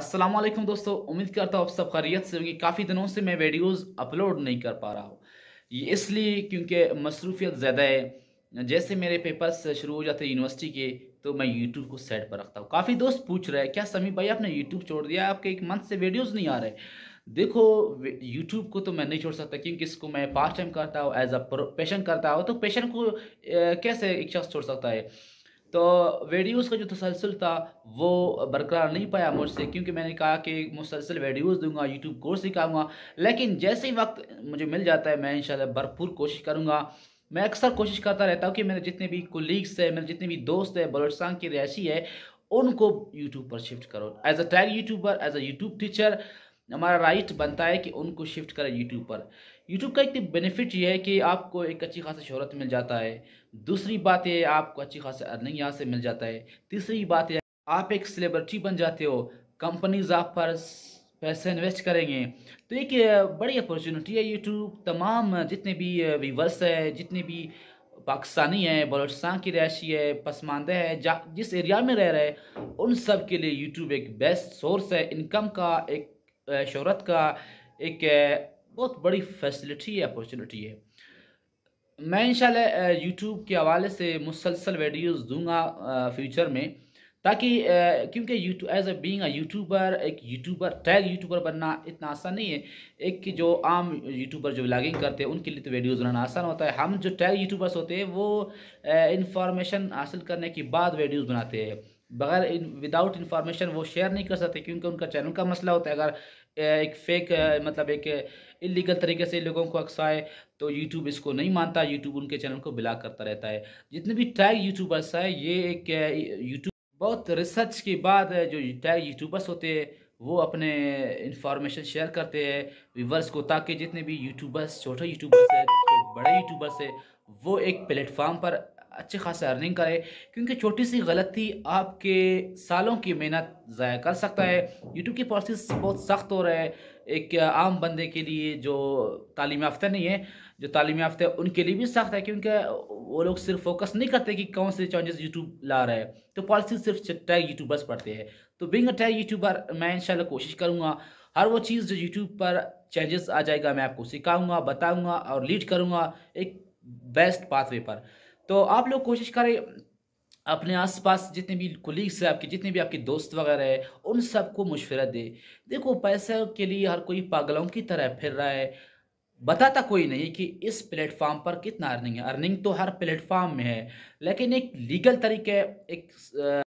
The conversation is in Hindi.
अस्सलाम वालेकुम दोस्तों उम्मीद करता हूँ आप सब खैरियत से होंगे काफ़ी दिनों से मैं वीडियोस अपलोड नहीं कर पा रहा हूँ ये इसलिए क्योंकि मसरूफियत ज़्यादा है जैसे मेरे पेपर्स शुरू हो जाते हैं यूनिवर्सिटी के तो मैं यूट्यूब को साइड पर रखता हूँ काफ़ी दोस्त पूछ रहे हैं क्या समीर भाई आपने यूट्यूब छोड़ दिया आपके एक मंथ से वीडियोज़ नहीं आ रहे देखो यूट्यूब को तो मैं नहीं छोड़ सकता क्योंकि इसको मैं पार्ट टाइम करता हूँ एज तो अ पेशन करता हूँ तो पेशन को कैसे एक शख्स छोड़ सकता है तो वीडियोस का जो तसलसल था वो बरकरार नहीं पाया मुझसे क्योंकि मैंने कहा कि मुसलसल वीडियोस दूंगा यूट्यूब कोर्स सिखाऊंगा लेकिन जैसे ही वक्त मुझे मिल जाता है मैं इन भरपूर कोशिश करूँगा मैं अक्सर कोशिश करता रहता हूँ कि मेरे जितने भी कोलीग्स हैं मेरे जितने भी दोस्त हैं बलोचस्तान की रिहायशी है उनको यूट्यूब पर शिफ्ट करो as a tag YouTuber as a YouTube teacher हमारा राइट बनता है कि उनको शिफ्ट करें यूट्यूब पर यूट्यूब का एक बेनिफिट ये है कि आपको एक अच्छी खासी शहरत मिल जाता है दूसरी बात यह आपको अच्छी खासी अर्निंग यहाँ से मिल जाता है तीसरी बात यह आप एक सेलिब्रिटी बन जाते हो कंपनीज आप पर पैसे इन्वेस्ट करेंगे तो एक बड़ी अपॉर्चुनिटी है यूट्यूब तमाम जितने भी व्यूवर्स हैं जितने भी पाकिस्तानी हैं बलोचिस्तान की रहायशी है पसमानदा है जा जिस एरिया में रह रहे हैं उन सब के लिए यूट्यूब एक बेस्ट सोर्स है इनकम का एक शहरत का एक बहुत बड़ी फैसिलिटी या अपॉर्चुनिटी है मैं इंशाल्लाह यूट्यूब के हवाले से मुसलसल वीडियोस दूंगा फ्यूचर में ताकि क्योंकि YouTube as a being a YouTuber एक यूट्यूबर टैग यूट्यूबर बनना इतना आसान नहीं है एक जो आम यूट्यूबर जो व्लागिंग करते हैं उनके लिए तो वीडियोस बनाना आसान होता है हम जो टैग यूट्यूबर्स होते हैं वो इंफॉर्मेशन हासिल करने के बाद वीडियोस बनाते हैं बगैर इन विदाउट इन्फॉर्मेशन वो शेयर नहीं कर सकते क्योंकि उनका चैनल का मसला होता है अगर एक फेक मतलब एक इलीगल तरीके से लोगों को अक्साए तो यूट्यूब इसको नहीं मानता यूट्यूब उनके चैनल को ब्लॉक करता रहता है जितने भी टैग यूट्यूबर्स है ये एक यूट्यूब बहुत रिसर्च के बाद जो टैग यूट्यूबर्स होते हैं वो अपने इन्फॉर्मेशन शेयर करते हैं व्यूवर्स को ताकि जितने भी यूट्यूबर्स छोटे यूट्यूबर्स है तो बड़े यूट्यूबर्स है वो एक प्लेटफॉर्म पर अच्छे खासे अर्निंग करे क्योंकि छोटी सी गलती आपके सालों की मेहनत ज़ाया कर सकता है यूट्यूब की प्रोसेस बहुत सख्त हो रहा है एक आम बंदे के लिए जो तालीम याफ्ता नहीं है जो तालीम याफ्ता है उनके लिए भी सख्त है क्योंकि वो लोग सिर्फ फोकस नहीं करते कि कौन से चैलेंजेस यूट्यूब ला रहा है तो पॉलिसी सिर्फ टैग यूट्यूबर्स पढ़ते हैं तो बिंग अ टैग यूट्यूबर मैं इन कोशिश करूँगा हर वो चीज़ जो यूट्यूब पर चेंजेस आ जाएगा मैं आपको सिखाऊंगा बताऊंगा और लीड करूँगा एक बेस्ट पाथवे पर तो आप लोग कोशिश करें अपने आसपास जितने भी कोलीग्स हैं आपके जितने भी आपके दोस्त वगैरह हैं उन सबको मशवरा दे देखो पैसे के लिए हर कोई पागलों की तरह फिर रहा है बताता कोई नहीं कि इस प्लेटफॉर्म पर कितना अर्निंग है अर्निंग तो हर प्लेटफॉर्म में है लेकिन एक लीगल तरीके एक